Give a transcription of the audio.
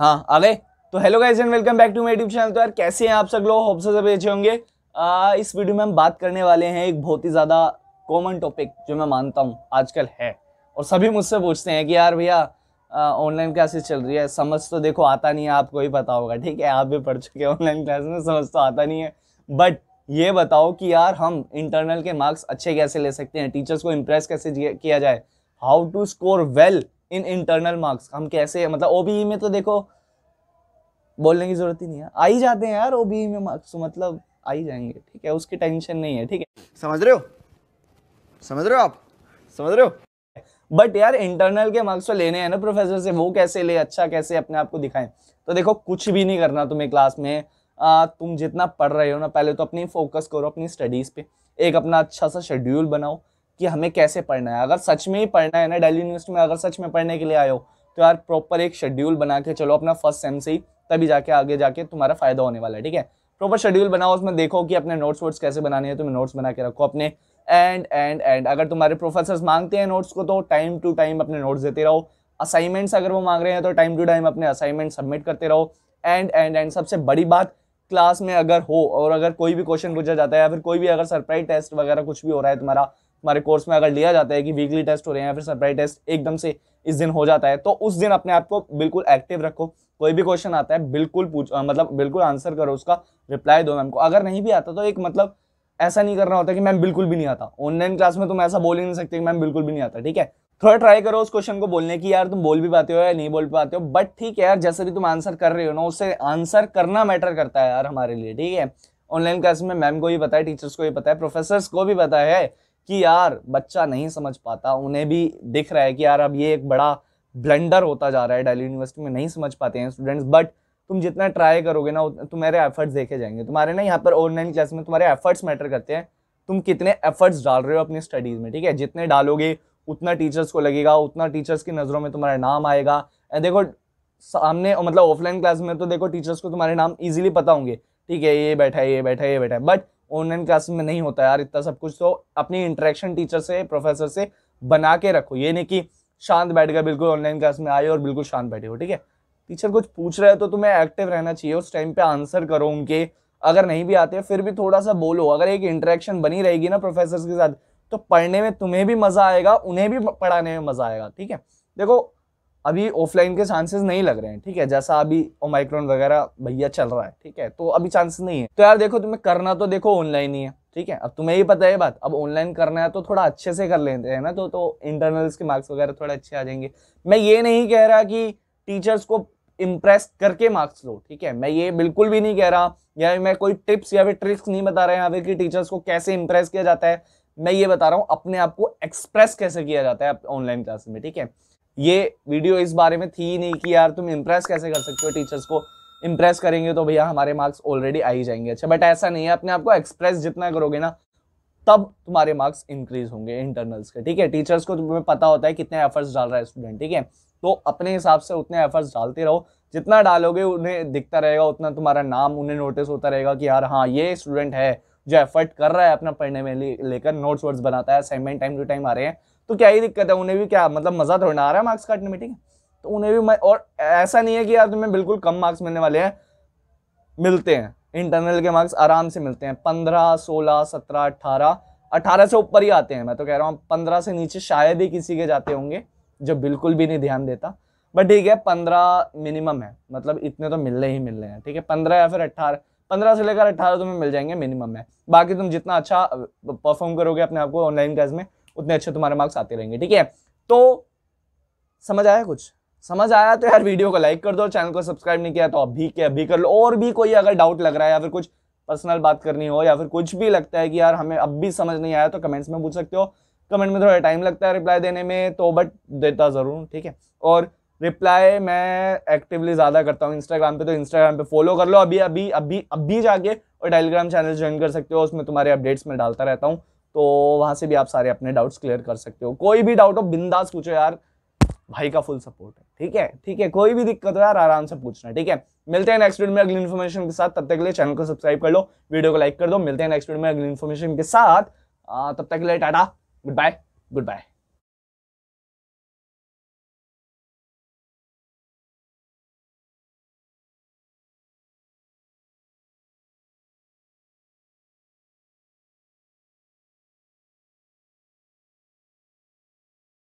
हाँ आ गए तो hello guys and welcome back to my YouTube channel तो यार कैसे हैं आप सब लोग होप से सब अच्छे होंगे आ, इस वीडियो में हम बात करने वाले हैं एक बहुत ही ज़्यादा कॉमन टॉपिक जो मैं मानता हूँ आजकल है और सभी मुझसे पूछते हैं कि यार भैया ऑनलाइन क्लासेस चल रही है समझ तो देखो आता नहीं है आपको ही पता होगा ठीक है आप भी पढ़ चुके हैं ऑनलाइन क्लास में समझ तो आता नहीं है बट ये बताओ कि यार हम इंटरनल के मार्क्स अच्छे कैसे ले सकते हैं टीचर्स को इम्प्रेस कैसे किया जाए how to score well in internal marks हम कैसे मतलब ओबीई में तो देखो बोलने की जरूरत ही नहीं है आ ही जाते हैं यार ओबीई में मार्क्स मतलब आ ही जाएंगे ठीक है उसकी टेंशन नहीं है ठीक है समझ रहे हो समझ रहे हो आप समझ रहे हो बट यार इंटरनल के मार्क्स तो लेने हैं ना प्रोफेसर से वो कैसे ले अच्छा कैसे अपने आप को दिखाएं तो देखो कुछ भी नहीं करना तुम्हें क्लास में आ, तुम जितना पढ़ रहे हो ना पहले तो अपनी फोकस करो अपनी स्टडीज़ पे एक अपना अच्छा सा शेड्यूल बनाओ कि हमें कैसे पढ़ना है अगर सच में ही पढ़ना है ना डेली यूनिवर्सिटी में अगर सच में पढ़ने के लिए आए हो तो यार प्रॉपर एक शेड्यूल बना के चलो अपना फर्स्ट सेम से ही तभी जाके आगे जाके तुम्हारा फायदा होने वाला है ठीक है प्रॉपर शेड्यूल बनाओ उसमें देखो कि अपने नोट्स वोट्स कैसे बनाने हैं तुम्हें नोट्स बना के रखो अपने एंड एंड एंड अगर तुम्हारे प्रोफेसर मांगते हैं नोट्स को तो टाइम टू टाइम अपने नोट्स देते रहो असाइनमेंट्स अगर वो मांग रहे हैं तो टाइम टू टाइम अपने असाइनमेंट सबमिट करते रहो एंड एंड एंड सबसे बड़ी बात क्लास में अगर हो और अगर कोई भी क्वेश्चन पूछा जाता है या फिर कोई भी अगर सरप्राइज टेस्ट वगैरह कुछ भी हो रहा है तुम्हारा तुम्हारे कोर्स में अगर लिया जाता है कि वीकली टेस्ट हो रहे हैं या फिर सरप्राइज टेस्ट एकदम से इस दिन हो जाता है तो उस दिन अपने आप को बिल्कुल एक्टिव रखो कोई भी क्वेश्चन आता है बिल्कुल पूछ मतलब बिल्कुल आंसर करो उसका रिप्लाई दो मैम को अगर नहीं भी आता तो एक मतलब ऐसा नहीं करना होता कि मैम बिल्कुल भी नहीं आता ऑनलाइन क्लास में तुम ऐसा बोल ही नहीं सकते कि मैम बिल्कुल भी नहीं आता ठीक है थोड़ा ट्राई करो उस क्वेश्चन को बोलने की यार तुम बोल भी पाते हो या नहीं बोल पाते हो बट ठीक है यार जैसे भी तुम आंसर कर रहे हो ना उससे आंसर करना मैटर करता है यार हमारे लिए ठीक है ऑनलाइन क्लास में मैम को भी पता है टीचर्स को भी पता है प्रोफेसर्स को भी पता है कि यार बच्चा नहीं समझ पाता उन्हें भी दिख रहा है कि यार अब ये एक बड़ा ब्लेंडर होता जा रहा है डेली यूनिवर्सिटी में नहीं समझ पाते हैं स्टूडेंट्स बट तुम जितना ट्राई करोगे ना तुम्हारे एफर्ट्स देखे जाएंगे तुम्हारे ना यहाँ पर ऑनलाइन क्लास में तुम्हारे एफर्ट्स मैटर करते हैं तुम कितने एफर्ट्स डाल रहे हो अपनी स्टडीज़ में ठीक है जितने डालोगे उतना टीचर्स को लगेगा उतना टीचर्स की नज़रों में तुम्हारा नाम आएगा एंड देखो सामने मतलब ऑफलाइन क्लास में तो देखो टीचर्स को तुम्हारे नाम ईजिली पता होंगे ठीक है ये बैठा है ये बैठा है ये बैठा है बट ऑनलाइन क्लास में नहीं होता यार इतना सब कुछ तो अपनी इंटरेक्शन टीचर से प्रोफेसर से बना के रखो ये नहीं कि शांत बैठ गए बिल्कुल ऑनलाइन क्लास में आए और बिल्कुल शांत बैठे हो ठीक है टीचर कुछ पूछ रहे हो तो तुम्हें एक्टिव रहना चाहिए उस टाइम पे आंसर करो उनके अगर नहीं भी आते फिर भी थोड़ा सा बोलो अगर एक इंटरेक्शन बनी रहेगी ना प्रोफेसर के साथ तो पढ़ने में तुम्हें भी मज़ा आएगा उन्हें भी पढ़ाने में मज़ा आएगा ठीक है देखो अभी ऑफलाइन के चांसेस नहीं लग रहे हैं ठीक है जैसा अभी ओमाइक्रोन वगैरह भैया चल रहा है ठीक है तो अभी चांसेस नहीं है तो यार देखो तुम्हें करना तो देखो ऑनलाइन ही है ठीक है अब तुम्हें ये पता है बात अब ऑनलाइन करना है तो थोड़ा अच्छे से कर लेते हैं ना तो तो इंटरनल्स के मार्क्स वगैरह थोड़े अच्छे आ जाएंगे मैं ये नहीं कह रहा कि टीचर्स को इम्प्रेस करके मार्क्स लो ठीक है मैं ये बिल्कुल भी नहीं कह रहा या मैं कोई टिप्स या फिर ट्रिक्स नहीं बता रहा यहाँ पे कि टीचर्स को कैसे इम्प्रेस किया जाता है मैं ये बता रहा हूँ अपने आप को एक्सप्रेस कैसे किया जाता है ऑनलाइन क्लास में ठीक है ये वीडियो इस बारे में थी ही नहीं कि यार तुम इम्प्रेस कैसे कर सकते हो टीचर्स को इम्प्रेस करेंगे तो भैया हमारे मार्क्स ऑलरेडी आ ही जाएंगे अच्छा बट ऐसा नहीं है अपने आप को एक्सप्रेस जितना करोगे ना तब तुम्हारे मार्क्स इंक्रीज होंगे इंटरनल्स के ठीक है टीचर्स को तुम्हें पता होता है कितने एफर्ट्स डाल रहा है स्टूडेंट ठीक है तो अपने हिसाब से उतने एफर्ट्स डालते रहो जितना डालोगे उन्हें दिखता रहेगा उतना तुम्हारा नाम उन्हें नोटिस होता रहेगा कि यार हाँ ये स्टूडेंट है जो एफर्ट कर रहा है अपना पढ़ने में लेकर नोट्स वोट्स बनाता है असाइनमेंट टाइम टू टाइम आ रहे हैं तो क्या ही दिक्कत है उन्हें भी क्या मतलब मज़ा थोड़ा आ रहा है मार्क्स काटने में ठीक है तो उन्हें भी और ऐसा नहीं है कि यार तुम्हें बिल्कुल कम मार्क्स मिलने वाले हैं मिलते हैं इंटरनल के मार्क्स आराम से मिलते हैं पंद्रह सोलह सत्रह अट्ठारह अठारह से ऊपर ही आते हैं मैं तो कह रहा हूँ पंद्रह से नीचे शायद ही किसी के जाते होंगे जो बिल्कुल भी नहीं ध्यान देता बट ठीक है पंद्रह मिनिमम है मतलब इतने तो मिलने ही मिलने हैं ठीक है पंद्रह या फिर अट्ठारह पंद्रह से लेकर अट्ठारह तुम्हें मिल जाएंगे मिनिमम में बाकी तुम जितना अच्छा परफॉर्म करोगे अपने आप को ऑनलाइन क्लास में उतने अच्छे तुम्हारे मार्क्स आते रहेंगे ठीक है तो समझ आया कुछ समझ आया तो यार वीडियो को लाइक कर दो चैनल को सब्सक्राइब नहीं किया तो अभी के अभी कर लो और भी कोई अगर डाउट लग रहा है या फिर कुछ पर्सनल बात करनी हो या फिर कुछ भी लगता है कि यार हमें अब भी समझ नहीं आया तो कमेंट्स में पूछ सकते हो कमेंट में थोड़ा टाइम लगता है रिप्लाई देने में तो बट देता ज़रूर ठीक है और रिप्लाई मैं एक्टिवली ज़्यादा करता हूँ इंस्टाग्राम पे तो इंस्टाग्राम पे फॉलो कर लो अभी अभी अभी अभी जाके और टेलीग्राम चैनल ज्वाइन कर सकते हो उसमें तुम्हारे अपडेट्स में डालता रहता हूँ तो वहाँ से भी आप सारे अपने डाउट्स क्लियर कर सकते हो कोई भी डाउट हो बिंदास पूछो यार भाई का फुल सपोर्ट है ठीक है ठीक है कोई भी दिक्कत हो यार आराम से पूछना ठीक है मिलते हैं नेक्स्ट वीडियो में अगली इन्फॉर्मेशन के साथ तब तक के लिए चैनल को सब्सक्राइब कर लो वीडियो को लाइक कर दो मिलते हैं नेक्स्ट वीडियो में अगली इन्फॉर्मेशन के साथ तब तक के लिए tata goodbye good bye